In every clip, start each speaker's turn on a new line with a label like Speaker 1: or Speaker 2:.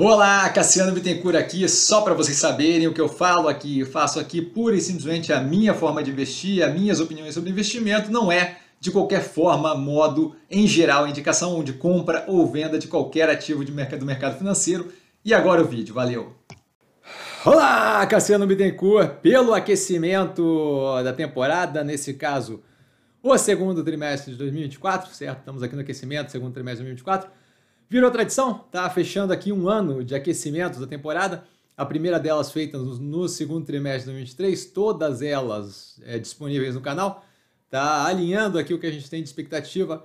Speaker 1: Olá, Cassiano Bittencourt aqui, só para vocês saberem o que eu falo aqui, eu faço aqui pura e simplesmente a minha forma de investir, as minhas opiniões sobre investimento, não é de qualquer forma, modo, em geral, indicação de compra ou venda de qualquer ativo de mercado, do mercado financeiro. E agora o vídeo, valeu! Olá, Cassiano Bittencourt, pelo aquecimento da temporada, nesse caso, o segundo trimestre de 2024, certo? Estamos aqui no aquecimento, segundo trimestre de 2024. Virou tradição? Tá fechando aqui um ano de aquecimento da temporada. A primeira delas feita no segundo trimestre de 2023, todas elas é, disponíveis no canal. Tá alinhando aqui o que a gente tem de expectativa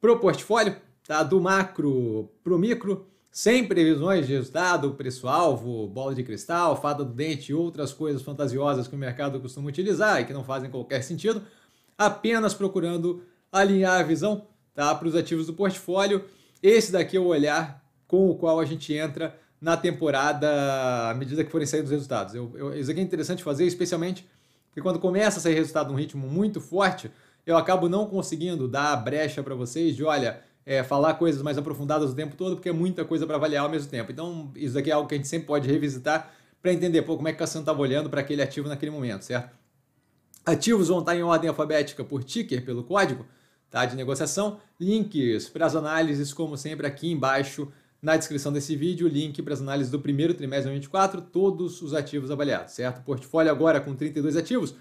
Speaker 1: para o portfólio, tá? Do macro para o micro, sem previsões de resultado, preço-alvo, bola de cristal, fada do dente e outras coisas fantasiosas que o mercado costuma utilizar e que não fazem qualquer sentido, apenas procurando alinhar a visão tá? para os ativos do portfólio esse daqui é o olhar com o qual a gente entra na temporada à medida que forem saindo os resultados. Eu, eu, isso aqui é interessante fazer, especialmente porque quando começa a sair resultado num ritmo muito forte, eu acabo não conseguindo dar a brecha para vocês de, olha, é, falar coisas mais aprofundadas o tempo todo, porque é muita coisa para avaliar ao mesmo tempo. Então, isso aqui é algo que a gente sempre pode revisitar para entender, pô, como é que o Cassiano estava olhando para aquele ativo naquele momento, certo? Ativos vão estar em ordem alfabética por ticker, pelo código, tá, de negociação. Links para as análises, como sempre, aqui embaixo na descrição desse vídeo, link para as análises do primeiro trimestre de 2024, todos os ativos avaliados, certo? Portfólio agora com 32 ativos,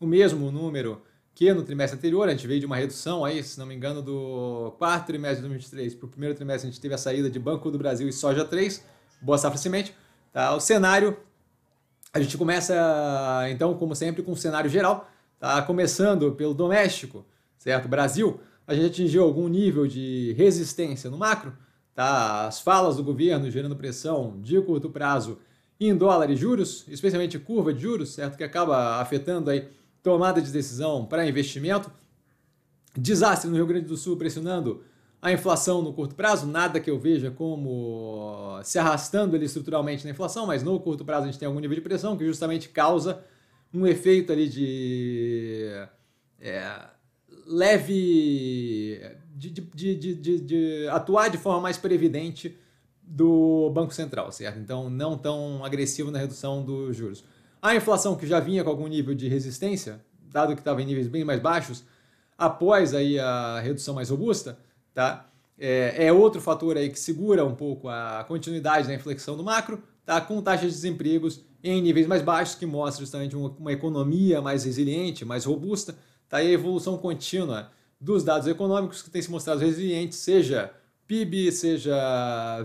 Speaker 1: o mesmo número que no trimestre anterior, a gente veio de uma redução aí, se não me engano, do quarto trimestre de 2023 para o primeiro trimestre, a gente teve a saída de Banco do Brasil e Soja 3, Boa Safra Semente. Tá? O cenário, a gente começa, então, como sempre, com o cenário geral, tá? começando pelo doméstico, certo? Brasil, a gente atingiu algum nível de resistência no macro, tá? As falas do governo gerando pressão de curto prazo em dólar e juros, especialmente curva de juros, certo? Que acaba afetando aí tomada de decisão para investimento. Desastre no Rio Grande do Sul pressionando a inflação no curto prazo, nada que eu veja como se arrastando ele estruturalmente na inflação, mas no curto prazo a gente tem algum nível de pressão que justamente causa um efeito ali de é, leve. De, de, de, de, atuar de forma mais previdente do Banco Central, certo? Então, não tão agressivo na redução dos juros. A inflação que já vinha com algum nível de resistência, dado que estava em níveis bem mais baixos, após aí a redução mais robusta, tá? É, é, outro fator aí que segura um pouco a continuidade da inflexão do macro, tá? com taxas de desempregos em níveis mais baixos, que mostra justamente uma, uma economia mais resiliente, mais robusta, Está aí a evolução contínua dos dados econômicos que têm se mostrado resilientes, seja PIB, seja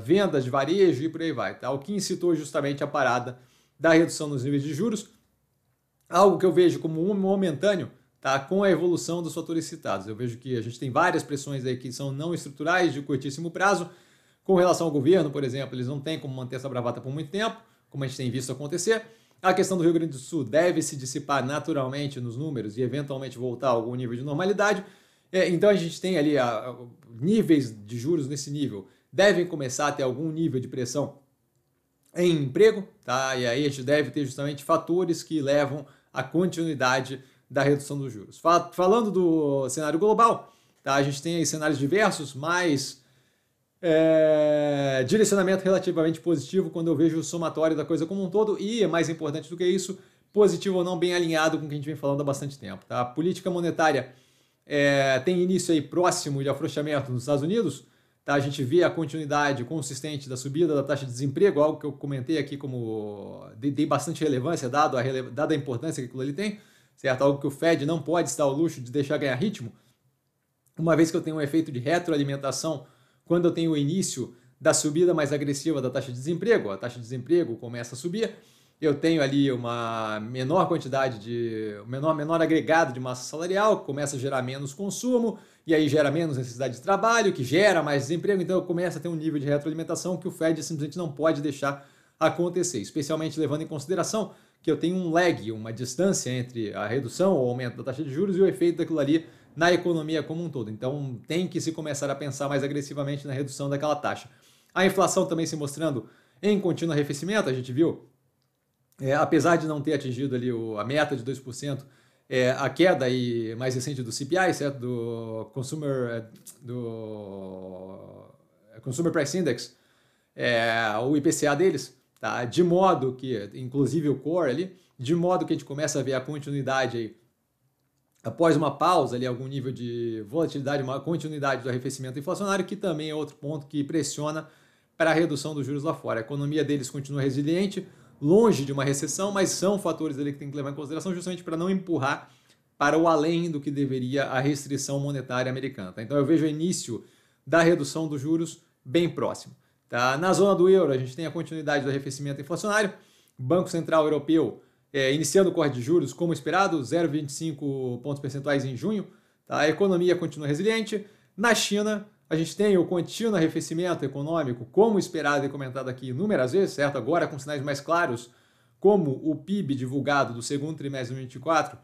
Speaker 1: vendas de varejo e por aí vai. Tá? O que incitou justamente a parada da redução nos níveis de juros, algo que eu vejo como momentâneo tá? com a evolução dos fatores citados. Eu vejo que a gente tem várias pressões aí que são não estruturais de curtíssimo prazo, com relação ao governo, por exemplo, eles não têm como manter essa bravata por muito tempo, como a gente tem visto acontecer. A questão do Rio Grande do Sul deve se dissipar naturalmente nos números e eventualmente voltar a algum nível de normalidade. É, então a gente tem ali a, a, níveis de juros nesse nível. Devem começar a ter algum nível de pressão em emprego, tá? E aí a gente deve ter justamente fatores que levam à continuidade da redução dos juros. Falando do cenário global, tá? A gente tem cenários diversos, mas é, direcionamento relativamente positivo quando eu vejo o somatório da coisa como um todo e, mais importante do que isso, positivo ou não, bem alinhado com o que a gente vem falando há bastante tempo. Tá? A política monetária é, tem início aí próximo de afrouxamento nos Estados Unidos. Tá? A gente vê a continuidade consistente da subida da taxa de desemprego, algo que eu comentei aqui como dei bastante relevância, dado a rele... dada a importância que aquilo ali tem, certo? Algo que o Fed não pode estar ao luxo de deixar ganhar ritmo, uma vez que eu tenho um efeito de retroalimentação quando eu tenho o início da subida mais agressiva da taxa de desemprego, a taxa de desemprego começa a subir, eu tenho ali uma menor quantidade de menor menor agregado de massa salarial, começa a gerar menos consumo e aí gera menos necessidade de trabalho, que gera mais desemprego, então começa a ter um nível de retroalimentação que o Fed simplesmente não pode deixar acontecer, especialmente levando em consideração que eu tenho um lag, uma distância entre a redução ou aumento da taxa de juros e o efeito daquilo ali na economia como um todo. Então tem que se começar a pensar mais agressivamente na redução daquela taxa. A inflação também se mostrando em contínuo arrefecimento, a gente viu, é, apesar de não ter atingido ali o, a meta de 2%, é, a queda aí mais recente do CPI, certo? do Consumer, é, do é, Consumer Price Index, é, o IPCA deles, tá? de modo que, inclusive o core ali, de modo que a gente começa a ver a continuidade aí após uma pausa ali, algum nível de volatilidade, uma continuidade do arrefecimento inflacionário, que também é outro ponto que pressiona para a redução dos juros lá fora. A economia deles continua resiliente, longe de uma recessão, mas são fatores ali que tem que levar em consideração justamente para não empurrar para o além do que deveria a restrição monetária americana. Tá? Então eu vejo o início da redução dos juros bem próximo. Tá? Na zona do euro, a gente tem a continuidade do arrefecimento inflacionário, Banco Central Europeu é, iniciando o corte de juros como esperado, 0,25 pontos percentuais em junho. Tá? A economia continua resiliente. Na China, a gente tem o contínuo arrefecimento econômico, como esperado e comentado aqui inúmeras vezes, certo? Agora com sinais mais claros, como o PIB divulgado do segundo trimestre de 2024,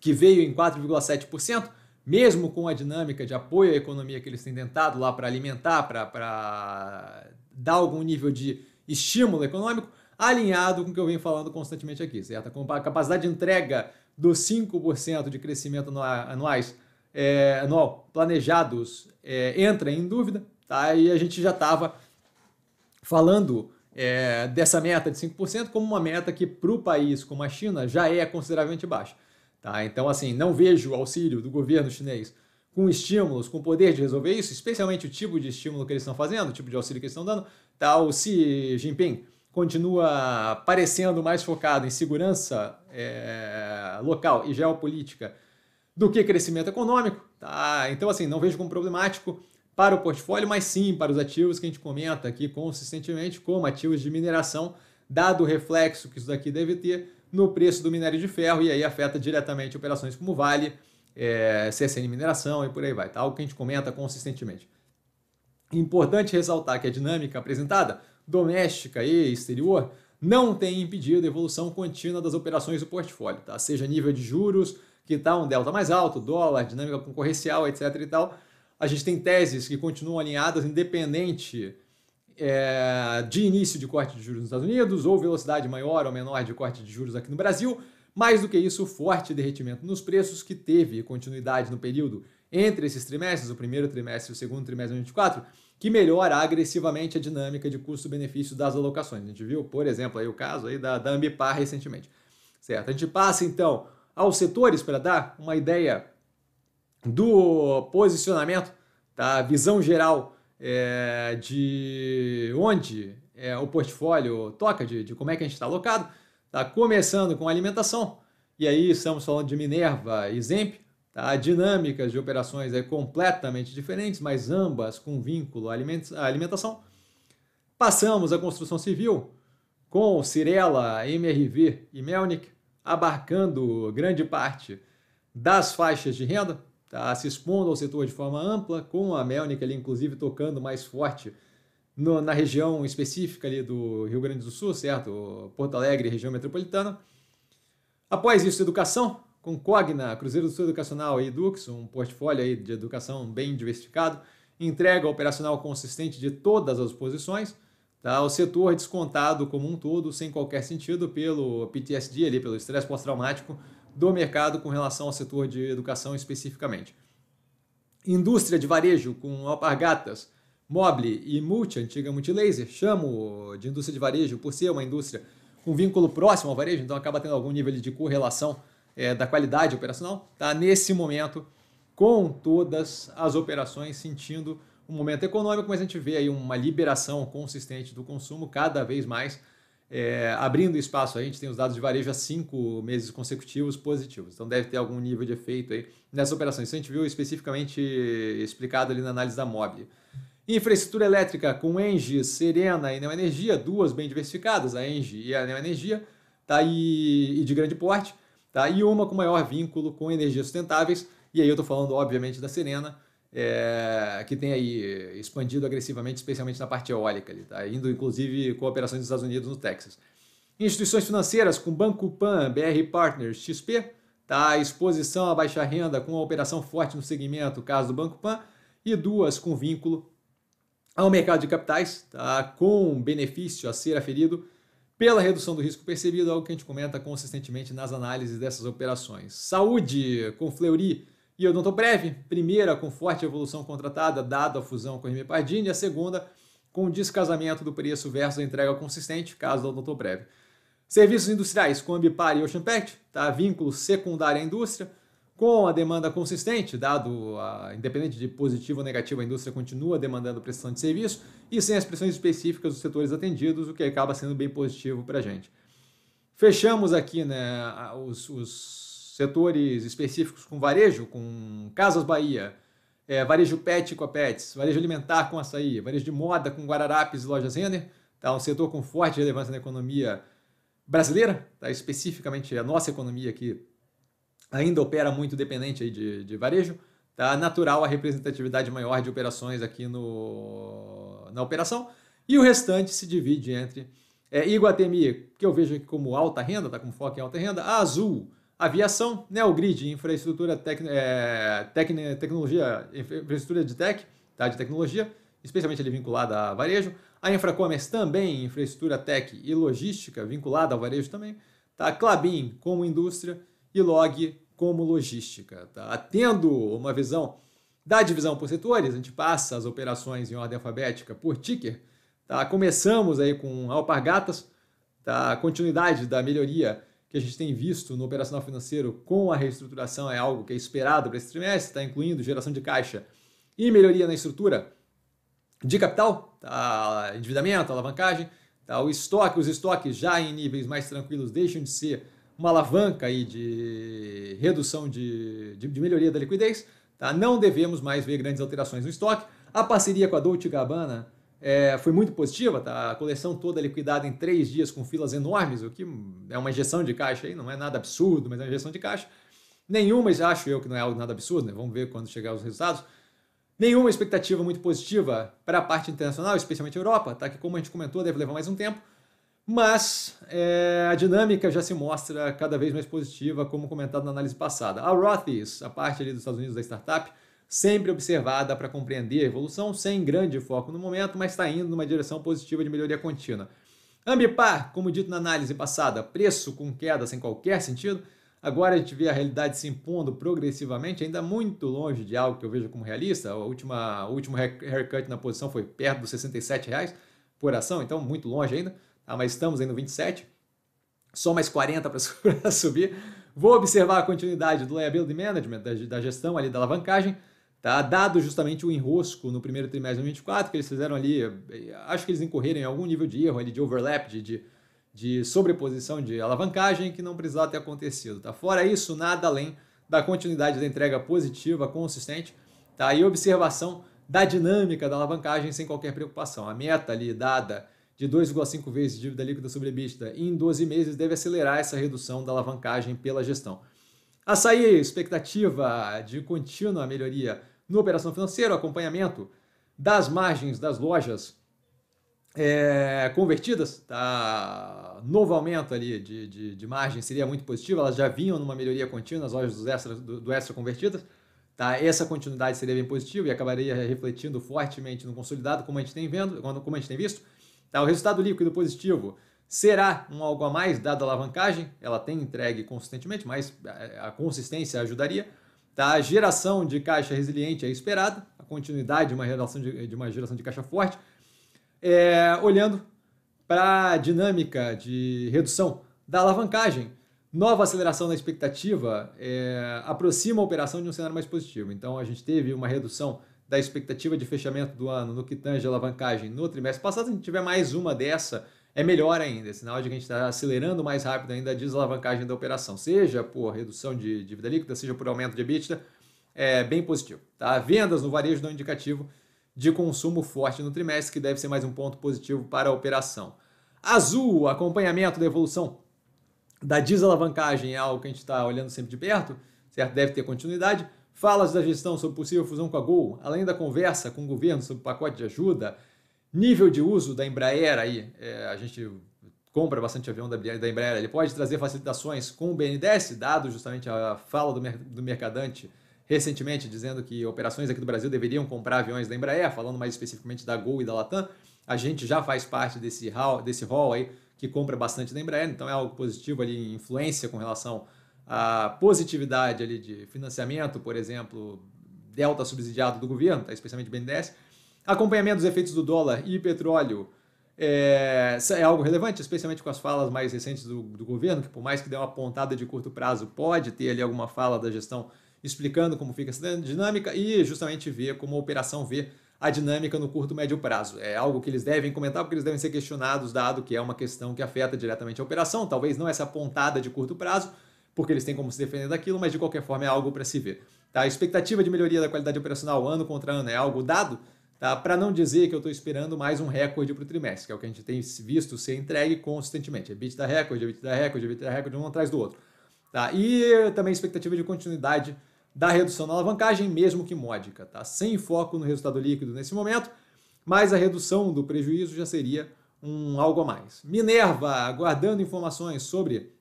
Speaker 1: que veio em 4,7%, mesmo com a dinâmica de apoio à economia que eles têm tentado lá para alimentar, para dar algum nível de estímulo econômico, alinhado com o que eu venho falando constantemente aqui, certo? A capacidade de entrega dos 5% de crescimento anuais, é, anual planejados é, entra em dúvida, tá? E a gente já estava falando é, dessa meta de 5% como uma meta que para o país como a China já é consideravelmente baixa. Tá? Então, assim, não vejo o auxílio do governo chinês com estímulos, com poder de resolver isso, especialmente o tipo de estímulo que eles estão fazendo, o tipo de auxílio que eles estão dando. Tá? O Xi Jinping continua parecendo mais focado em segurança é, local e geopolítica do que crescimento econômico. Tá? Então, assim, não vejo como problemático para o portfólio, mas sim para os ativos que a gente comenta aqui consistentemente como ativos de mineração, dado o reflexo que isso daqui deve ter no preço do minério de ferro e aí afeta diretamente operações como Vale, é, CSN Mineração e por aí vai. Tá? Algo que a gente comenta consistentemente. Importante ressaltar que a dinâmica apresentada doméstica e exterior, não tem impedido a evolução contínua das operações do portfólio, tá? seja nível de juros, que está um delta mais alto, dólar, dinâmica concorrencial, etc. e tal. A gente tem teses que continuam alinhadas independente é, de início de corte de juros nos Estados Unidos, ou velocidade maior ou menor de corte de juros aqui no Brasil. Mais do que isso, forte derretimento nos preços, que teve continuidade no período entre esses trimestres, o primeiro trimestre e o segundo trimestre de 2024, que melhora agressivamente a dinâmica de custo-benefício das alocações. A gente viu, por exemplo, aí o caso aí da, da Ambipar recentemente. Certo? A gente passa então aos setores para dar uma ideia do posicionamento, da tá? visão geral é, de onde é, o portfólio toca, de, de, como é que a gente está alocado. Tá começando com alimentação, e aí estamos falando de Minerva e Zemp, Tá? Dinâmicas de operações é, completamente diferentes, mas ambas com vínculo à alimentação. Passamos à construção civil com Cirela, MRV e Melnik, abarcando grande parte das faixas de renda, tá? se expondo ao setor de forma ampla, com a Melnik ali, inclusive, tocando mais forte no, na região específica ali do Rio Grande do Sul, certo? Porto Alegre, região metropolitana. Após isso, educação, com Cogna, Cruzeiro do Sul Educacional e Edux, um portfólio aí de educação bem diversificado, entrega operacional consistente de todas as posições, tá? o setor descontado como um todo, sem qualquer sentido, pelo PTSD, ali, pelo estresse pós-traumático do mercado com relação ao setor de educação especificamente. Indústria de varejo com alpargatas, Mobile e Multi, antiga Multilaser, chamo de indústria de varejo por ser uma indústria com vínculo próximo ao varejo, então acaba tendo algum nível de correlação é, da qualidade operacional, está nesse momento com todas as operações sentindo um momento econômico, mas a gente vê aí uma liberação consistente do consumo cada vez mais, é, abrindo espaço. A gente tem os dados de varejo há cinco meses consecutivos positivos, então deve ter algum nível de efeito aí nessas operações. Isso a gente viu especificamente explicado ali na análise da MOB. Infraestrutura elétrica com Engie, Serena e Neoenergia, duas bem diversificadas, a Engie e a Neoenergia, tá aí, e de grande porte tá? e uma com maior vínculo com energias sustentáveis. E aí eu estou falando, obviamente, da Serena, é, que tem aí expandido agressivamente, especialmente na parte eólica, ali, tá? indo inclusive com operações dos Estados Unidos no Texas. Instituições financeiras com Banco Pan, BR Partners, XP, tá? exposição à baixa renda com uma operação forte no segmento, caso do Banco Pan, e duas com vínculo ao mercado de capitais, tá? com benefício a ser aferido pela redução do risco percebido, é algo que a gente comenta consistentemente nas análises dessas operações. Saúde, com Fleury e Odontoprev, primeira com forte evolução contratada, dado a fusão com a Rime Pardini, a segunda com o descasamento do preço versus a entrega consistente, caso da Odontoprev. Serviços industriais com Ambipar e Ocean Pact, tá? vínculo secundário à indústria, com a demanda consistente, dado a, independente de positivo ou negativo, a indústria continua demandando prestação de serviço e sem as pressões específicas dos setores atendidos, o que acaba sendo bem positivo para a gente. Fechamos aqui né, os, os, setores específicos com varejo, com Casas Bahia, é, varejo pet com a Pets, varejo alimentar com açaí, varejo de moda com Guararapes e Lojas Renner, tá, um setor com forte relevância na economia brasileira, tá, especificamente a nossa economia aqui ainda opera muito dependente de, de varejo, tá natural a representatividade maior de operações aqui no, na operação, e o restante se divide entre é, Iguatemi, que eu vejo aqui como alta renda, tá com foco em alta renda, a Azul, aviação, Neogrid, infraestrutura, tec, é, tec, tecnologia, infraestrutura de tech, tá, de tecnologia, especialmente ali vinculada a varejo, a Infracommerce também, infraestrutura tech e logística, vinculada ao varejo também, tá, Clabin como indústria, e Log como logística. Tá? Tendo uma visão da divisão por setores, a gente passa as operações em ordem alfabética por ticker. Tá? Começamos aí com Alpargatas, tá? continuidade da melhoria que a gente tem visto no operacional financeiro com a reestruturação é algo que é esperado para esse trimestre, Tá incluindo geração de caixa e melhoria na estrutura de capital, tá? endividamento, alavancagem, tá? o estoque, os estoques já em níveis mais tranquilos deixam de ser uma alavanca aí de redução de, de, de melhoria da liquidez, tá? não devemos mais ver grandes alterações no estoque. A parceria com a Dolce Gabbana é, foi muito positiva, tá? a coleção toda liquidada em três dias com filas enormes, o que é uma injeção de caixa aí, não é nada absurdo, mas é uma injeção de caixa. Nenhuma, já acho eu que não é algo nada absurdo, né? vamos ver quando chegar os resultados. Nenhuma expectativa muito positiva para a parte internacional, especialmente a Europa, tá? que como a gente comentou, deve levar mais um tempo. Mas é, a dinâmica já se mostra cada vez mais positiva, como comentado na análise passada. A Rothies, a parte ali dos Estados Unidos da startup, sempre observada para compreender a evolução, sem grande foco no momento, mas está indo numa direção positiva de melhoria contínua. Ambipar, como dito na análise passada, preço com queda sem qualquer sentido. Agora a gente vê a realidade se impondo progressivamente, ainda muito longe de algo que eu vejo como realista. O último, o último haircut na posição foi perto dos R$ reais por ação, então muito longe ainda ah, mas estamos aí no 27, só mais 40 para subir. Vou observar a continuidade do liability management, da, da gestão ali da alavancagem, tá? dado justamente o enrosco no primeiro trimestre de 2024, que eles fizeram ali, eh, acho que eles incorreram em algum nível de erro ali, de overlap, de, de, de sobreposição de alavancagem, que não precisava ter acontecido. Tá? Fora isso, nada além da continuidade da entrega positiva, consistente, tá? e observação da dinâmica da alavancagem sem qualquer preocupação. A meta ali dada de 2,5 vezes dívida líquida sobre EBITDA e em 12 meses deve acelerar essa redução da alavancagem pela gestão. Açaí, expectativa de contínua melhoria no operação financeira, acompanhamento das margens das lojas é, convertidas, tá? novo aumento ali de, de, de, margem seria muito positivo, elas já vinham numa melhoria contínua, as lojas do extra, do, do extra convertidas, tá? essa continuidade seria bem positiva e acabaria refletindo fortemente no consolidado, como a gente tem, vendo, como a gente tem visto, Tá, o resultado líquido positivo será um algo a mais dada a alavancagem, ela tem entregue consistentemente, mas eh, a consistência ajudaria. Tá? A geração de caixa resiliente é esperada, a continuidade de uma, relação de, de uma geração de caixa forte. É, olhando para a dinâmica de redução da alavancagem, nova aceleração na expectativa é, aproxima a operação de um cenário mais positivo. Então, a gente teve uma redução da expectativa de fechamento do ano no que tange a alavancagem no trimestre passado, se a gente tiver mais uma dessa, é melhor ainda. É sinal de que a gente está acelerando mais rápido ainda a desalavancagem da operação, seja por redução de dívida líquida, seja por aumento de EBITDA, é bem positivo. Tá? Vendas no varejo não indicativo de consumo forte no trimestre, que deve ser mais um ponto positivo para a operação. Azul, acompanhamento da evolução da desalavancagem é algo que a gente está olhando sempre de perto, certo? Deve ter continuidade falas da gestão sobre possível fusão com a Gol, além da conversa com o governo sobre o pacote de ajuda, nível de uso da Embraer aí, é, a gente compra bastante avião da, da Embraer, ele pode trazer facilitações com o BNDES, dado justamente a fala do, do mercadante recentemente dizendo que operações aqui do Brasil deveriam comprar aviões da Embraer, falando mais especificamente da Gol e da Latam. A gente já faz parte desse hall, desse hall aí que compra bastante da Embraer, então é algo positivo ali, influência com relação a positividade ali de financiamento, por exemplo, delta subsidiado do governo, tá, especialmente BNDES, acompanhamento dos efeitos do dólar e petróleo é, é algo relevante, especialmente com as falas mais recentes do, do governo, que por mais que dê uma pontada de curto prazo, pode ter ali alguma fala da gestão explicando como fica essa dinâmica e justamente ver como a operação vê a dinâmica no curto e médio prazo. É algo que eles devem comentar porque eles devem ser questionados, dado que é uma questão que afeta diretamente a operação, talvez não essa pontada de curto prazo, porque eles têm como se defender daquilo, mas de qualquer forma é algo para se ver. Tá? A expectativa de melhoria da qualidade operacional ano contra ano é algo dado, tá? para não dizer que eu estou esperando mais um recorde para o trimestre, que é o que a gente tem visto ser entregue consistentemente. É bit da recorde, é bit da recorde, é bit da recorde, um atrás do outro. Tá? E também expectativa de continuidade da redução na alavancagem, mesmo que módica, tá? sem foco no resultado líquido nesse momento, mas a redução do prejuízo já seria um algo a mais. Minerva, aguardando informações sobre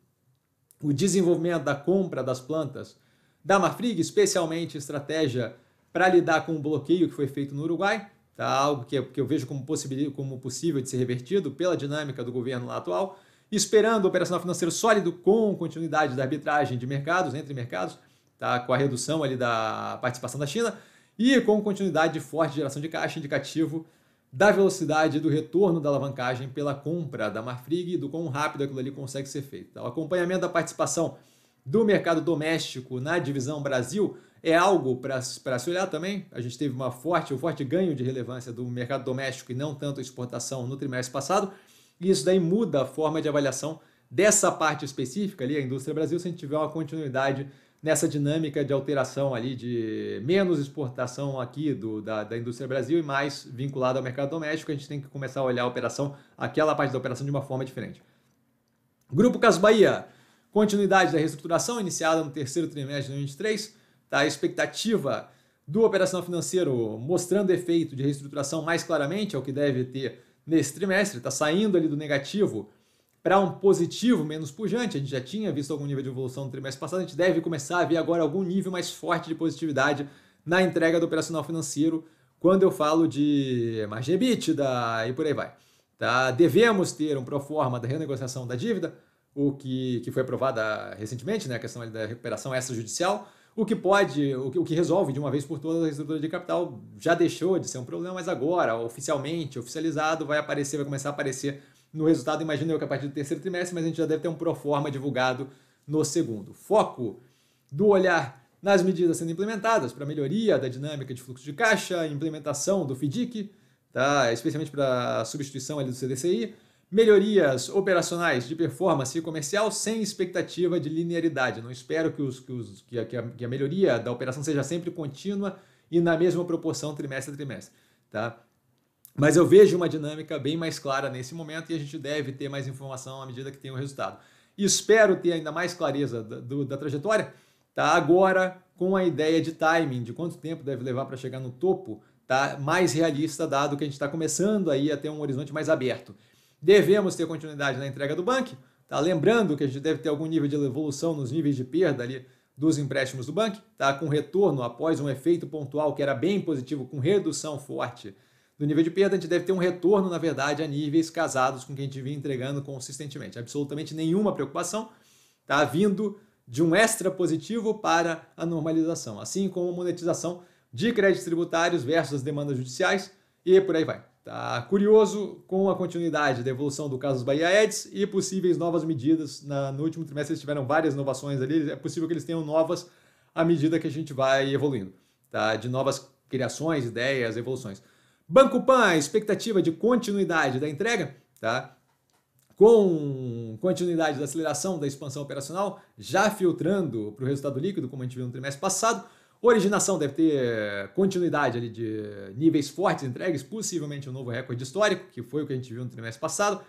Speaker 1: o desenvolvimento da compra das plantas da Mafrig, especialmente estratégia para lidar com o bloqueio que foi feito no Uruguai, tá? algo que, que eu vejo como, como possível de ser revertido pela dinâmica do governo lá atual, esperando o operacional financeiro sólido com continuidade da arbitragem de mercados, entre mercados, tá? com a redução ali da participação da China, e com continuidade de forte geração de caixa indicativo da velocidade do retorno da alavancagem pela compra da Marfrig e do quão rápido aquilo ali consegue ser feito. Então, o acompanhamento da participação do mercado doméstico na divisão Brasil é algo para se olhar também. A gente teve uma forte, um forte ganho de relevância do mercado doméstico e não tanto a exportação no trimestre passado. E isso daí muda a forma de avaliação dessa parte específica ali, a indústria Brasil, se a gente tiver uma continuidade nessa dinâmica de alteração ali de menos exportação aqui do, da, da indústria Brasil e mais vinculada ao mercado doméstico, a gente tem que começar a olhar a operação, aquela parte da operação, de uma forma diferente. Grupo Caso Bahia, continuidade da reestruturação iniciada no terceiro trimestre de 2023, tá? a expectativa do operacional financeiro mostrando efeito de reestruturação mais claramente, é o que deve ter nesse trimestre, está saindo ali do negativo para um positivo menos pujante. A gente já tinha visto algum nível de evolução no trimestre passado, a gente deve começar a ver agora algum nível mais forte de positividade na entrega do operacional financeiro, quando eu falo de margem EBITDA e por aí vai. Tá? Devemos ter um proforma da renegociação da dívida, o que, que foi aprovada recentemente, né? a questão da recuperação extrajudicial, o que pode, o que, o que resolve de uma vez por todas a estrutura de capital já deixou de ser um problema, mas agora, oficialmente, oficializado, vai aparecer, vai começar a aparecer no resultado, imagino eu que a partir do terceiro trimestre, mas a gente já deve ter um pro forma divulgado no segundo. Foco do olhar nas medidas sendo implementadas para melhoria da dinâmica de fluxo de caixa, implementação do FDIC, tá? especialmente para a substituição ali do CDCI, melhorias operacionais de performance e comercial sem expectativa de linearidade. Não espero que, os, que, os, que, a, que a melhoria da operação seja sempre contínua e na mesma proporção trimestre a trimestre. Tá? Mas eu vejo uma dinâmica bem mais clara nesse momento e a gente deve ter mais informação à medida que tem o resultado. E espero ter ainda mais clareza da, do, da trajetória, tá? Agora com a ideia de timing, de quanto tempo deve levar para chegar no topo, tá? Mais realista dado que a gente está começando aí a ter um horizonte mais aberto. Devemos ter continuidade na entrega do banco, tá? Lembrando que a gente deve ter algum nível de evolução nos níveis de perda ali dos empréstimos do banco, tá? Com retorno após um efeito pontual que era bem positivo, com redução forte do nível de perda, a gente deve ter um retorno, na verdade, a níveis casados com quem a gente vinha entregando consistentemente. Absolutamente nenhuma preocupação está vindo de um extra positivo para a normalização, assim como a monetização de créditos tributários versus demandas judiciais e por aí vai. Tá curioso com a continuidade da evolução do caso dos Bahia Eds e possíveis novas medidas. Na, no último trimestre eles tiveram várias inovações ali, é possível que eles tenham novas à medida que a gente vai evoluindo, tá? de novas criações, ideias, evoluções. Banco Pan, expectativa de continuidade da entrega, tá? Com continuidade da aceleração da expansão operacional, já filtrando para o resultado líquido, como a gente viu no trimestre passado. Originação deve ter continuidade ali de níveis fortes entregues, possivelmente um novo recorde histórico, que foi o que a gente viu no trimestre passado.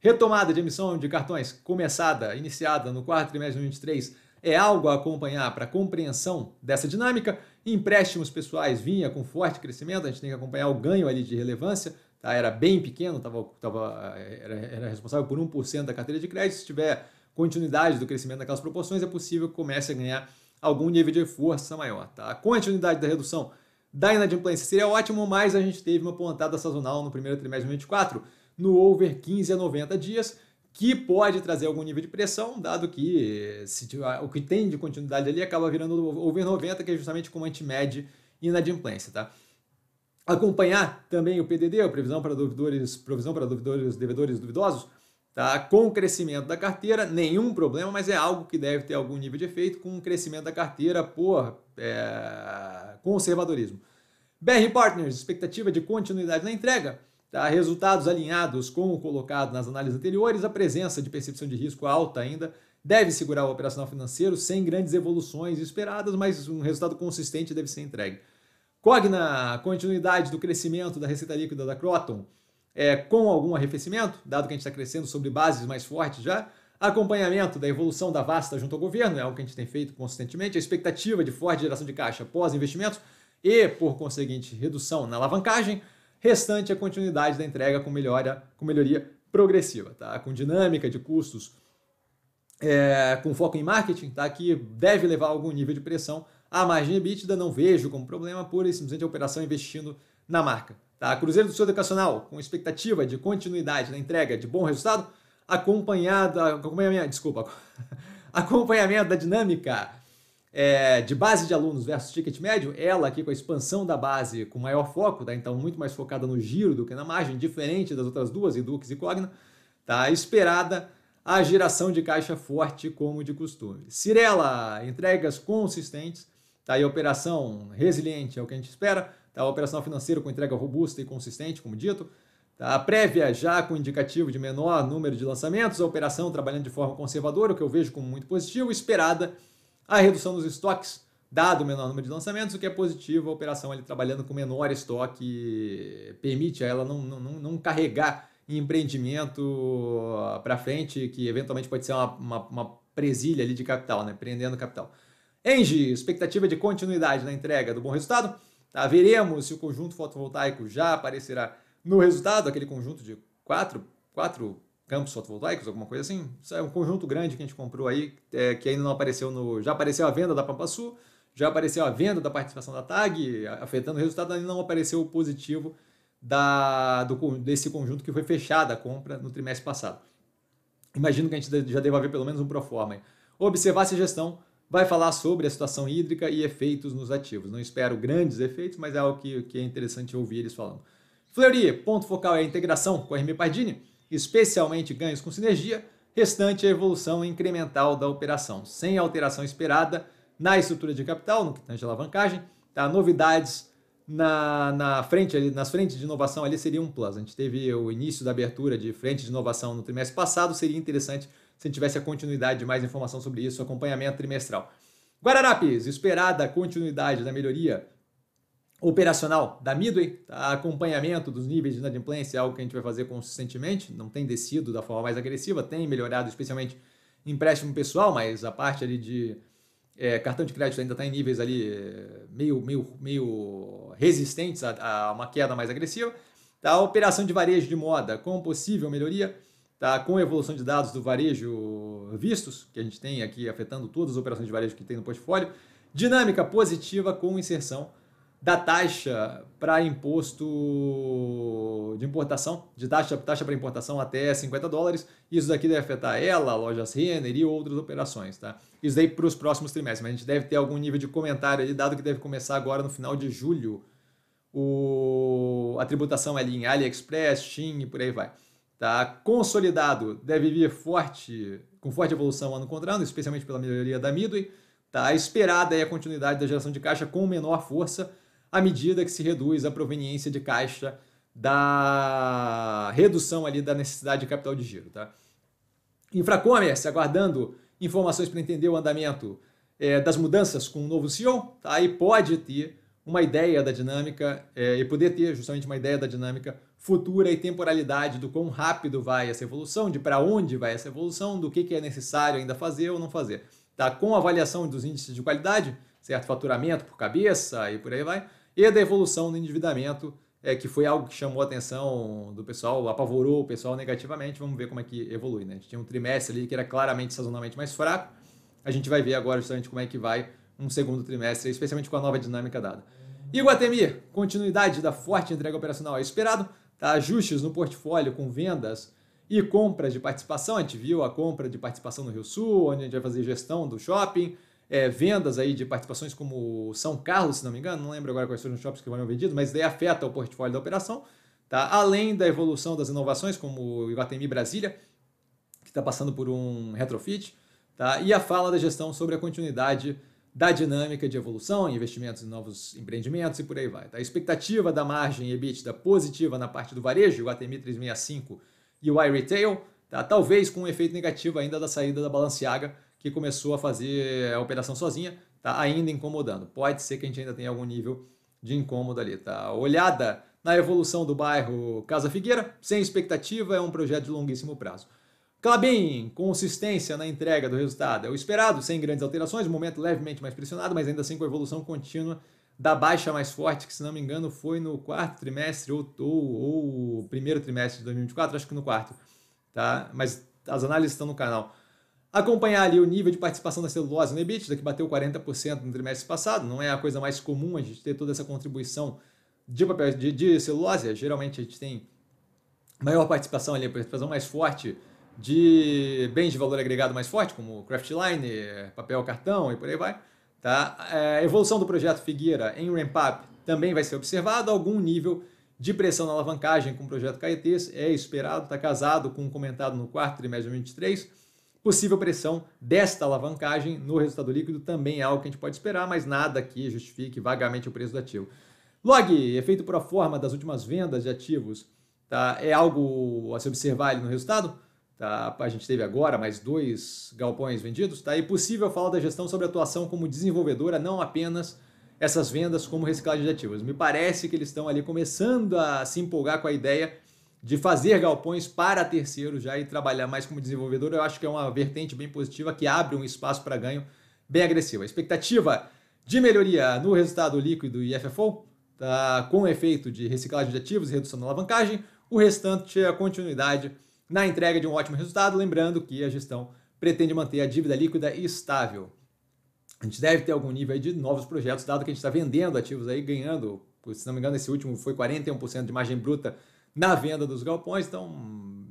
Speaker 1: Retomada de emissão de cartões começada, iniciada no quarto trimestre de 2023, é algo a acompanhar para compreensão dessa dinâmica. Empréstimos pessoais vinha com forte crescimento, a gente tem que acompanhar o ganho ali de relevância, tá? era bem pequeno, tava, tava, era, era responsável por 1% da carteira de crédito. Se tiver continuidade do crescimento naquelas proporções, é possível que comece a ganhar algum nível de força maior. Tá? A continuidade da redução da inadimplência seria ótimo, mas a gente teve uma pontada sazonal no primeiro trimestre de 2024, no over 15 a 90 dias, que pode trazer algum nível de pressão, dado que se, o que tem de continuidade ali acaba virando over 90, que é justamente como a gente mede inadimplência, tá? Acompanhar também o PDD, a previsão para devedores, provisão para devedores, devedores duvidosos, tá? Com o crescimento da carteira, nenhum problema, mas é algo que deve ter algum nível de efeito com o crescimento da carteira por é, conservadorismo. BR Partners, expectativa de continuidade na entrega. Tá? Resultados alinhados com o colocado nas análises anteriores, a presença de percepção de risco alta ainda deve segurar o operacional financeiro sem grandes evoluções esperadas, mas um resultado consistente deve ser entregue. Cogna, continuidade do crescimento da receita líquida da Croton é, com algum arrefecimento, dado que a gente está crescendo sobre bases mais fortes já. Acompanhamento da evolução da Vasta junto ao governo, é algo que a gente tem feito consistentemente. A expectativa de forte geração de caixa pós investimentos e, por conseguinte, redução na alavancagem. Restante é a continuidade da entrega com melhora, com melhoria progressiva, tá? Com dinâmica de custos, é, com foco em marketing, tá? Que deve levar a algum nível de pressão. A margem EBITDA não vejo como problema por simplesmente a operação investindo na marca. Tá? Cruzeiro do Sul Educacional, com expectativa de continuidade na entrega de bom resultado, acompanhado acompanhamento, desculpa, acompanhamento da dinâmica é, de base de alunos versus ticket médio, ela aqui com a expansão da base com maior foco, tá? então muito mais focada no giro do que na margem, diferente das outras duas, Edux e Cogna, tá? esperada a geração de caixa forte como de costume. Cirela, entregas consistentes, tá? e operação resiliente é o que a gente espera, tá? operação financeira com entrega robusta e consistente, como dito, tá? a prévia já com indicativo de menor número de lançamentos, a operação trabalhando de forma conservadora, o que eu vejo como muito positivo, esperada a redução dos estoques, dado o menor número de lançamentos, o que é positivo, a operação ali trabalhando com menor estoque permite a ela não, não, não carregar empreendimento para frente, que eventualmente pode ser uma, uma, uma presilha ali de capital, né? prendendo capital. Engie, expectativa de continuidade na entrega do bom resultado. Tá, veremos se o conjunto fotovoltaico já aparecerá no resultado, aquele conjunto de quatro, quatro campos fotovoltaicos, alguma coisa assim. Isso é um conjunto grande que a gente comprou aí, é, que ainda não apareceu no. Já apareceu a venda da Sul, já apareceu a venda da participação da TAG, afetando o resultado, ainda não apareceu o positivo da, do, desse conjunto que foi fechada a compra no trimestre passado. Imagino que a gente já deva ver pelo menos um proforma aí. Observar essa a gestão vai falar sobre a situação hídrica e efeitos nos ativos. Não espero grandes efeitos, mas é algo que, que é interessante ouvir eles falando. Fleury, ponto focal é a integração com a Hermie Pardini especialmente ganhos com sinergia, restante a evolução incremental da operação, sem alteração esperada na estrutura de capital, no que tange alavancagem, tá? novidades na, na frente ali, nas frentes de inovação ali seria um plus. A gente teve o início da abertura de frente de inovação no trimestre passado, seria interessante se a gente tivesse a continuidade de mais informação sobre isso, acompanhamento trimestral. Guararapes, esperada continuidade da melhoria operacional da Midway, tá? acompanhamento dos níveis de inadimplência é algo que a gente vai fazer consistentemente, não tem descido da forma mais agressiva, tem melhorado especialmente empréstimo pessoal, mas a parte ali de é, cartão de crédito ainda está em níveis ali é, meio, meio, meio resistentes a, a uma queda mais agressiva. Tá? A operação de varejo de moda com possível melhoria, tá? com evolução de dados do varejo vistos, que a gente tem aqui afetando todas as operações de varejo que tem no portfólio. Dinâmica positiva com inserção da taxa para imposto de importação, de taxa, taxa para importação até 50 dólares. Isso daqui deve afetar ela, lojas Renner e outras operações, tá? Isso daí para os próximos trimestres, mas a gente deve ter algum nível de comentário ali, dado que deve começar agora no final de julho o, a tributação ali em AliExpress, Shein e por aí vai. Tá? Consolidado deve vir forte, com forte evolução ano contra ano, especialmente pela melhoria da Midway. Tá? Esperada é a continuidade da geração de caixa com menor força, à medida que se reduz a proveniência de caixa da redução ali da necessidade de capital de giro, tá? Infracommerce, aguardando informações para entender o andamento é, das mudanças com o novo CEO, tá? E pode ter uma ideia da dinâmica é, e poder ter justamente uma ideia da dinâmica futura e temporalidade do quão rápido vai essa evolução, de para onde vai essa evolução, do que, que é necessário ainda fazer ou não fazer. Tá? Com a avaliação dos índices de qualidade, certo? Faturamento por cabeça e por aí vai, e da evolução do endividamento, é, que foi algo que chamou a atenção do pessoal, apavorou o pessoal negativamente. Vamos ver como é que evolui. Né? A gente tinha um trimestre ali que era claramente sazonalmente mais fraco. A gente vai ver agora justamente como é que vai um segundo trimestre, especialmente com a nova dinâmica dada. E continuidade da forte entrega operacional é esperado, tá? ajustes no portfólio com vendas e compras de participação. A gente viu a compra de participação no Rio Sul, onde a gente vai fazer gestão do shopping é, vendas aí de participações como São Carlos, se não me engano, não lembro agora quais foram os shops que foram vendidos, mas daí afeta o portfólio da operação. Tá? Além da evolução das inovações, como o Iguatemi Brasília, que está passando por um retrofit, tá? e a fala da gestão sobre a continuidade da dinâmica de evolução, investimentos em novos empreendimentos e por aí vai. Tá? A expectativa da margem EBITDA positiva na parte do varejo, Iguatemi 365 e o iRetail, tá? talvez com um efeito negativo ainda da saída da Balanciaga que começou a fazer a operação sozinha, tá ainda incomodando. Pode ser que a gente ainda tenha algum nível de incômodo ali, tá? Olhada na evolução do bairro Casa Figueira, sem expectativa, é um projeto de longuíssimo prazo. Clabin, consistência na entrega do resultado. É o esperado, sem grandes alterações, momento levemente mais pressionado, mas ainda assim com evolução contínua da baixa mais forte, que se não me engano foi no quarto trimestre ou, ou, ou primeiro trimestre de 2024, acho que no quarto, tá? Mas as análises estão no canal acompanhar ali o nível de participação da celulose no EBITDA, que bateu 40% no trimestre passado, não é a coisa mais comum a gente ter toda essa contribuição de papel de, de celulose, geralmente a gente tem maior participação ali, participação mais forte de bens de valor agregado mais forte, como Craftline, papel cartão e por aí vai. Tá? É, a evolução do projeto Figueira em ramp-up também vai ser observado, algum nível de pressão na alavancagem com o projeto Caetés é esperado, está casado com o um comentado no quarto trimestre de 2023, Possível pressão desta alavancagem no resultado líquido também é algo que a gente pode esperar, mas nada que justifique vagamente o preço do ativo. Log, efeito pro forma das últimas vendas de ativos, tá? é algo a se observar ali no resultado? Tá? A gente teve agora mais dois galpões vendidos. Tá? E possível falar da gestão sobre atuação como desenvolvedora, não apenas essas vendas como reciclagem de ativos. Me parece que eles estão ali começando a se empolgar com a ideia de fazer galpões para terceiros já e trabalhar mais como desenvolvedor, eu acho que é uma vertente bem positiva que abre um espaço para ganho bem agressivo. A expectativa de melhoria no resultado líquido e FFO, está com efeito de reciclagem de ativos e redução da alavancagem, o restante é a continuidade na entrega de um ótimo resultado, lembrando que a gestão pretende manter a dívida líquida estável. A gente deve ter algum nível de novos projetos, dado que a gente está vendendo ativos aí, ganhando, se não me engano, esse último foi 41% de margem bruta na venda dos galpões, então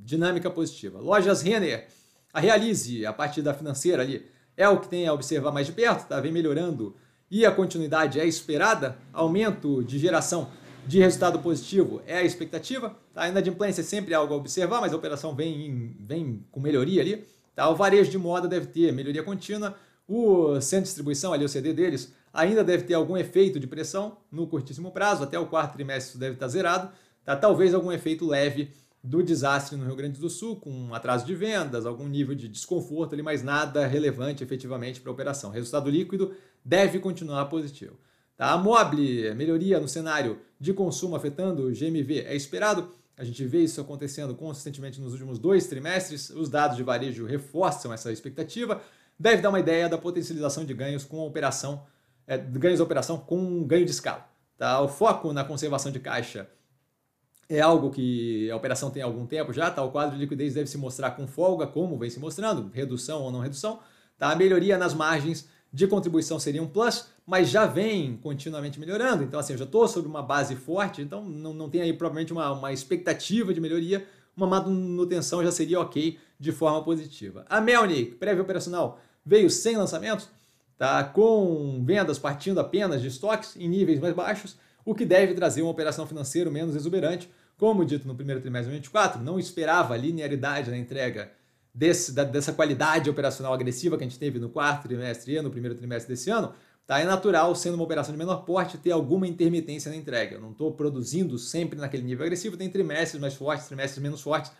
Speaker 1: dinâmica positiva. Lojas Renner, a Realize, a partida da financeira ali, é o que tem a observar mais de perto, tá? vem melhorando e a continuidade é esperada, aumento de geração de resultado positivo é a expectativa, tá? a inadimplência é sempre algo a observar, mas a operação vem, vem com melhoria ali, tá? o varejo de moda deve ter melhoria contínua, o centro de distribuição, ali o CD deles, ainda deve ter algum efeito de pressão no curtíssimo prazo, até o quarto trimestre isso deve estar zerado, Tá? Talvez algum efeito leve do desastre no Rio Grande do Sul, com um atraso de vendas, algum nível de desconforto ali, mas nada relevante efetivamente para a operação. Resultado líquido deve continuar positivo. Tá? A Mobile, melhoria no cenário de consumo afetando o GMV é esperado. A gente vê isso acontecendo consistentemente nos últimos dois trimestres. Os dados de varejo reforçam essa expectativa. Deve dar uma ideia da potencialização de ganhos com operação, é, ganhos da operação com um ganho de escala. Tá? O foco na conservação de caixa é algo que a operação tem algum tempo já, tá? O quadro de liquidez deve se mostrar com folga, como vem se mostrando, redução ou não redução, tá? A melhoria nas margens de contribuição seria um plus, mas já vem continuamente melhorando. Então, assim, eu já estou sobre uma base forte, então não, não tem aí provavelmente uma, uma expectativa de melhoria, uma manutenção já seria ok de forma positiva. A Melnik, prévia operacional, veio sem lançamentos, tá? com vendas partindo apenas de estoques em níveis mais baixos, o que deve trazer uma operação financeira menos exuberante. Como dito no primeiro trimestre de 2024, não esperava linearidade na entrega desse, da, dessa qualidade operacional agressiva que a gente teve no quarto trimestre e no primeiro trimestre desse ano. Tá? É natural, sendo uma operação de menor porte, ter alguma intermitência na entrega. Eu não estou produzindo sempre naquele nível agressivo, tem trimestres mais fortes, trimestres menos fortes,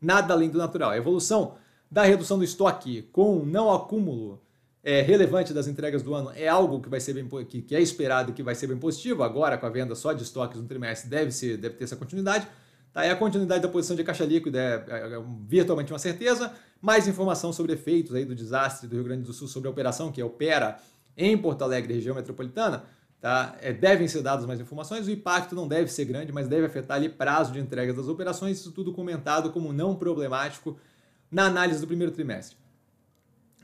Speaker 1: nada além do natural. A evolução da redução do estoque com não acúmulo é, relevante das entregas do ano é algo que vai ser bem que, que é esperado e que vai ser bem positivo. Agora, com a venda só de estoques no trimestre, deve, ser, deve ter essa continuidade. Tá, é a continuidade da posição de caixa líquida é, é, é virtualmente uma certeza. Mais informação sobre efeitos aí do desastre do Rio Grande do Sul sobre a operação que opera em Porto Alegre, região metropolitana, tá? É, devem ser dadas mais informações. O impacto não deve ser grande, mas deve afetar ali prazo de entrega das operações. Isso tudo comentado como não problemático na análise do primeiro trimestre.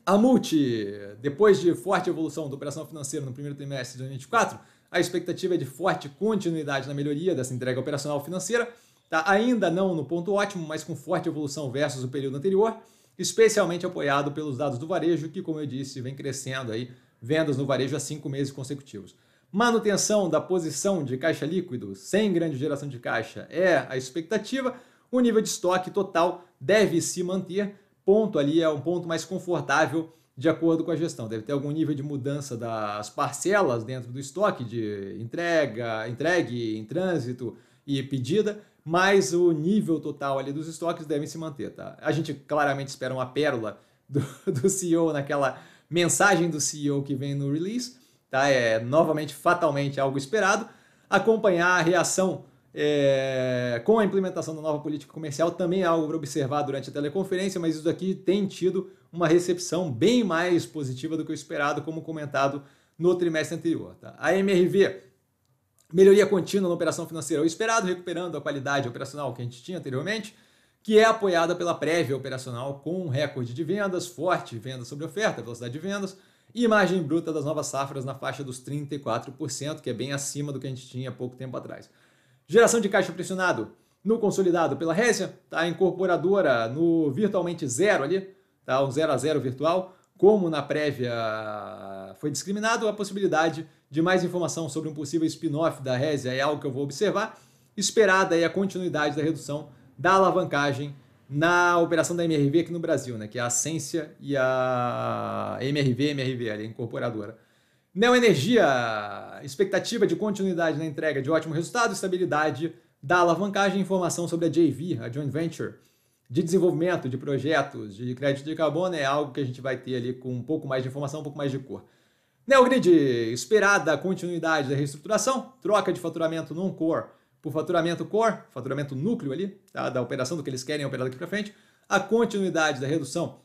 Speaker 1: A Multi, depois de forte evolução do operação financeira no primeiro trimestre de 2024, a expectativa é de forte continuidade na melhoria dessa entrega operacional financeira, tá? ainda não no ponto ótimo, mas com forte evolução versus o período anterior, especialmente apoiado pelos dados do varejo, que, como eu disse, vem crescendo aí, vendas no varejo há cinco meses consecutivos. Manutenção da posição de caixa líquido sem grande geração de caixa é a expectativa. O nível de estoque total deve se manter ponto ali é um ponto mais confortável de acordo com a gestão. Deve ter algum nível de mudança das parcelas dentro do estoque de entrega, entregue em trânsito e pedida, mas o nível total ali dos estoques deve se manter, tá? A gente claramente espera uma pérola do, do CEO naquela mensagem do CEO que vem no release, tá? É novamente fatalmente algo esperado. Acompanhar a reação é, com a implementação da nova política comercial, também é algo para observar durante a teleconferência, mas isso aqui tem tido uma recepção bem mais positiva do que o esperado, como comentado no trimestre anterior. Tá? A MRV, melhoria contínua na operação financeira, o esperado, recuperando a qualidade operacional que a gente tinha anteriormente, que é apoiada pela prévia operacional com um recorde de vendas, forte venda sobre oferta, velocidade de vendas, e margem bruta das novas safras na faixa dos 34%, que é bem acima do que a gente tinha pouco tempo atrás. Geração de caixa pressionado no consolidado pela Resia, tá? incorporadora no virtualmente zero ali, tá? um zero a zero virtual, como na prévia foi discriminado, a possibilidade de mais informação sobre um possível spin-off da Resia é algo que eu vou observar, esperada aí a continuidade da redução da alavancagem na operação da MRV aqui no Brasil, né? que é a Ascência e a MRV, MRV, ali, a é incorporadora. Neo Energia, expectativa de continuidade na entrega de ótimo resultado, estabilidade da alavancagem e informação sobre a JV, a Joint Venture, de desenvolvimento de projetos de crédito de carbono é algo que a gente vai ter ali com um pouco mais de informação, um pouco mais de cor. Neogrid, esperada continuidade da reestruturação, troca de faturamento non-core por faturamento core, faturamento núcleo ali, tá? da operação do que eles querem operar daqui para frente, a continuidade da redução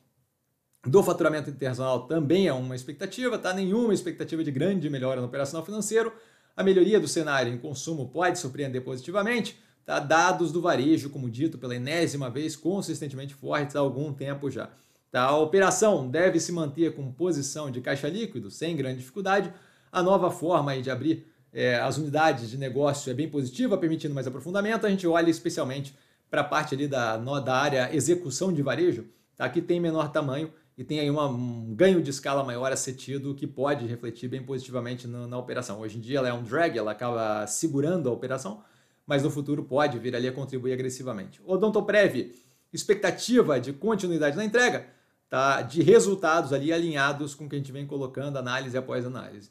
Speaker 1: do faturamento internacional também é uma expectativa, tá? Nenhuma expectativa de grande melhora no operacional financeiro. A melhoria do cenário em consumo pode surpreender positivamente, tá? Dados do varejo, como dito pela enésima vez, consistentemente fortes há algum tempo já. Tá? A operação deve se manter com posição de caixa líquido, sem grande dificuldade. A nova forma de abrir é, as unidades de negócio é bem positiva, permitindo mais aprofundamento. A gente olha especialmente para a parte ali da, da área execução de varejo, tá? que tem menor tamanho e tem aí uma, um ganho de escala maior a ser tido que pode refletir bem positivamente na, na operação. Hoje em dia ela é um drag, ela acaba segurando a operação, mas no futuro pode vir ali a contribuir agressivamente. Odontoprev, expectativa de continuidade na entrega, tá? de resultados ali alinhados com o que a gente vem colocando análise após análise.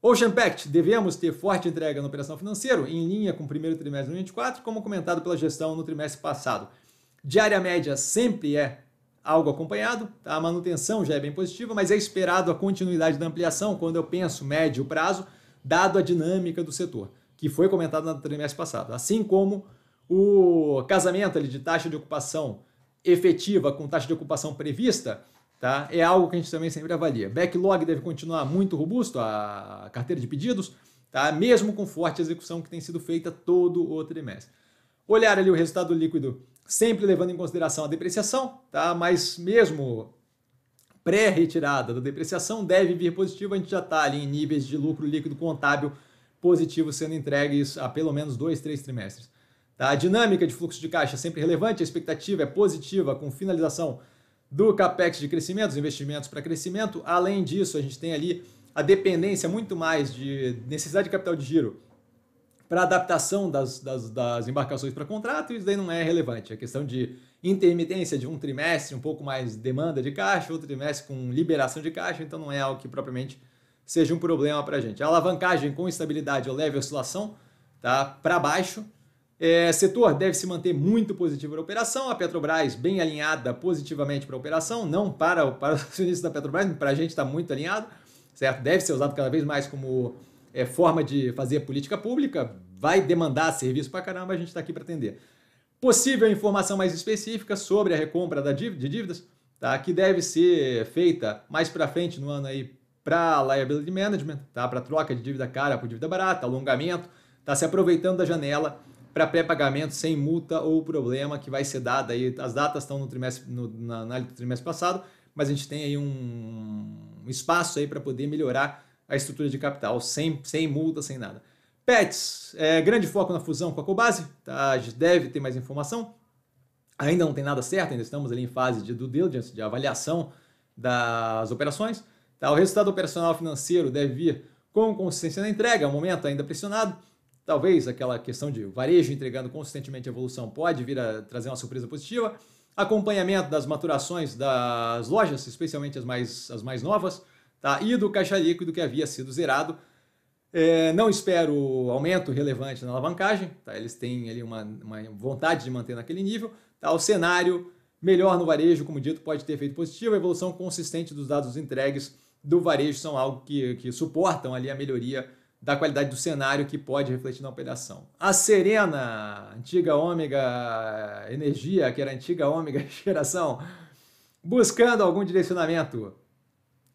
Speaker 1: Ocean Pact, devemos ter forte entrega na operação financeira, em linha com o primeiro trimestre de 2024, como comentado pela gestão no trimestre passado. Diária média sempre é algo acompanhado. Tá? A manutenção já é bem positiva, mas é esperado a continuidade da ampliação quando eu penso médio prazo, dado a dinâmica do setor, que foi comentado no trimestre passado. Assim como o casamento ali, de taxa de ocupação efetiva com taxa de ocupação prevista, tá? é algo que a gente também sempre avalia. Backlog deve continuar muito robusto, a carteira de pedidos, tá? mesmo com forte execução que tem sido feita todo o trimestre. Olhar ali o resultado líquido sempre levando em consideração a depreciação, tá? mas mesmo pré-retirada da depreciação deve vir positivo, a gente já está ali em níveis de lucro líquido contábil positivo sendo entregues há pelo menos dois, três trimestres. Tá? A dinâmica de fluxo de caixa é sempre relevante, a expectativa é positiva com finalização do capex de crescimento, os investimentos para crescimento. Além disso, a gente tem ali a dependência muito mais de necessidade de capital de giro para adaptação das, das, das embarcações para contrato, isso daí não é relevante. É questão de intermitência de um trimestre, um pouco mais demanda de caixa, outro trimestre com liberação de caixa, então não é algo que propriamente seja um problema para a gente. A alavancagem com estabilidade ou leve oscilação tá? para baixo. É, setor deve se manter muito positivo para operação, a Petrobras bem alinhada positivamente para a operação, não para, para os acionistas da Petrobras, para a gente está muito alinhado, certo? Deve ser usado cada vez mais como é, forma de fazer política pública, vai demandar serviço para caramba, a gente está aqui para atender. Possível informação mais específica sobre a recompra da dívida, de dívidas, tá? que deve ser feita mais para frente no ano aí para liability management, tá? para troca de dívida cara por dívida barata, alongamento, tá se aproveitando da janela para pré-pagamento sem multa ou problema que vai ser dada aí. As datas estão no trimestre, no, na análise do trimestre passado, mas a gente tem aí um, um espaço aí para poder melhorar a estrutura de capital, sem, sem multa, sem nada. Pets, é, grande foco na fusão com a Cobase, tá? deve ter mais informação. Ainda não tem nada certo, ainda estamos ali em fase de due diligence, de avaliação das operações. Tá? O resultado operacional financeiro deve vir com consistência na entrega, é momento ainda pressionado. Talvez aquela questão de varejo entregando consistentemente a evolução pode vir a trazer uma surpresa positiva. Acompanhamento das maturações das lojas, especialmente as mais, as mais novas tá? e do caixa líquido que havia sido zerado. É, não espero aumento relevante na alavancagem, tá? eles têm ali uma, uma, vontade de manter naquele nível. Tá? O cenário melhor no varejo, como dito, pode ter efeito positivo. A evolução consistente dos dados entregues do varejo são algo que, que suportam ali a melhoria da qualidade do cenário que pode refletir na operação. A Serena, antiga Ômega Energia, que era antiga Ômega Geração, buscando algum direcionamento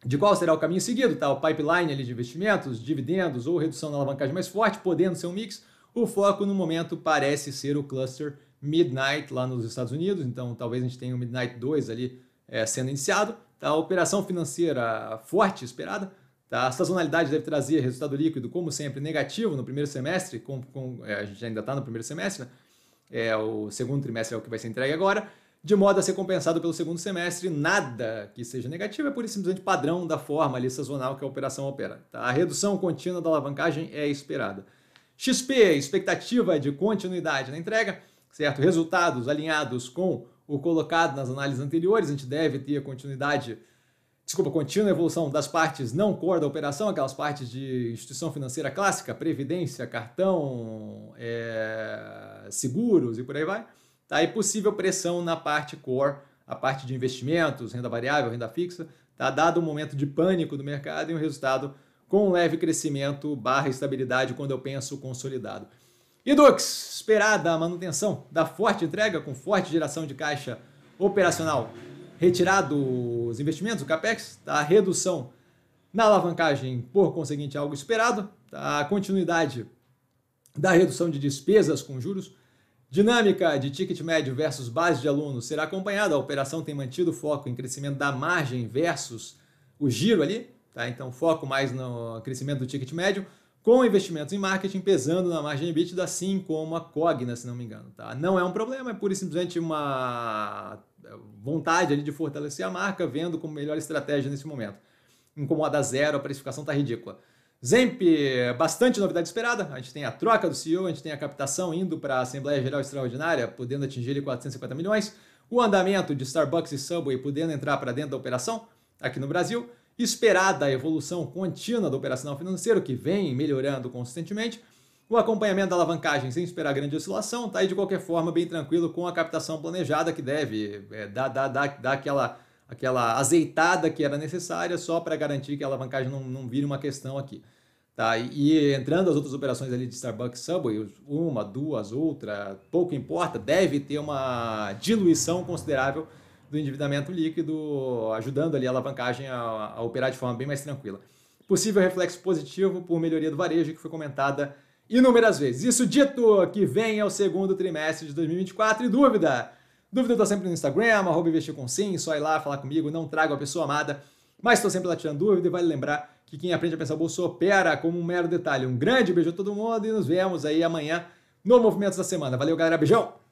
Speaker 1: de qual será o caminho seguido, tá? O pipeline ali de investimentos, dividendos ou redução na alavancagem mais forte, podendo ser um mix. O foco no momento parece ser o cluster Midnight lá nos Estados Unidos, então talvez a gente tenha o Midnight 2 ali é, sendo iniciado. Tá? operação financeira forte, esperada. Tá? A sazonalidade deve trazer resultado líquido, como sempre, negativo no primeiro semestre, com, com é, a gente ainda está no primeiro semestre, né? é, o segundo trimestre é o que vai ser entregue agora de modo a ser compensado pelo segundo semestre, nada que seja negativo é por simplesmente padrão da forma ali sazonal que a operação opera. Tá? A redução contínua da alavancagem é esperada. XP, expectativa de continuidade na entrega, certo? Resultados alinhados com o colocado nas análises anteriores, a gente deve ter a continuidade, desculpa, contínua evolução das partes não core da operação, aquelas partes de instituição financeira clássica, previdência, cartão, é, seguros e por aí vai Tá? E possível pressão na parte core, a parte de investimentos, renda variável, renda fixa, tá? dado o um momento de pânico do mercado e um resultado com um leve crescimento barra estabilidade quando eu penso consolidado. E Dux, esperada a manutenção da forte entrega com forte geração de caixa operacional, retirado os investimentos, o CAPEX, tá? redução na alavancagem, por conseguinte, algo esperado, tá? a continuidade da redução de despesas com juros, Dinâmica de ticket médio versus base de alunos será acompanhada. A operação tem mantido foco em crescimento da margem versus o giro ali, tá? Então foco mais no crescimento do ticket médio, com investimentos em marketing pesando na margem EBITDA, assim como a Cogna, se não me engano, tá? Não é um problema, é pura e simplesmente uma vontade ali de fortalecer a marca, vendo como melhor estratégia nesse momento. Incomoda zero, a precificação está ridícula. Zemp, bastante novidade esperada. A gente tem a troca do CEO, a gente tem a captação indo para a Assembleia Geral Extraordinária, podendo atingir 450 milhões. O andamento de Starbucks e Subway podendo entrar para dentro da operação aqui no Brasil. Esperada a evolução contínua do operacional financeiro, que vem melhorando consistentemente. O acompanhamento da alavancagem sem esperar grande oscilação, tá aí de qualquer forma bem tranquilo com a captação planejada que deve é, dar, dar, dar, dar aquela aquela azeitada que era necessária só para garantir que a alavancagem não, não vire uma questão aqui. Tá, e entrando as outras operações ali de Starbucks Subway, uma, duas, outra, pouco importa, deve ter uma diluição considerável do endividamento líquido, ajudando ali a alavancagem a, a operar de forma bem mais tranquila. Possível reflexo positivo por melhoria do varejo, que foi comentada inúmeras vezes. Isso dito, que vem ao segundo trimestre de 2024 e dúvida Dúvida eu tô sempre no Instagram, arroba investir com sim, só ir lá falar comigo, não trago a pessoa amada, mas estou sempre lá tirando dúvida e vale lembrar que quem aprende a pensar bolsa opera como um mero detalhe. Um grande beijo a todo mundo e nos vemos aí amanhã no Movimentos da Semana. Valeu, galera, beijão!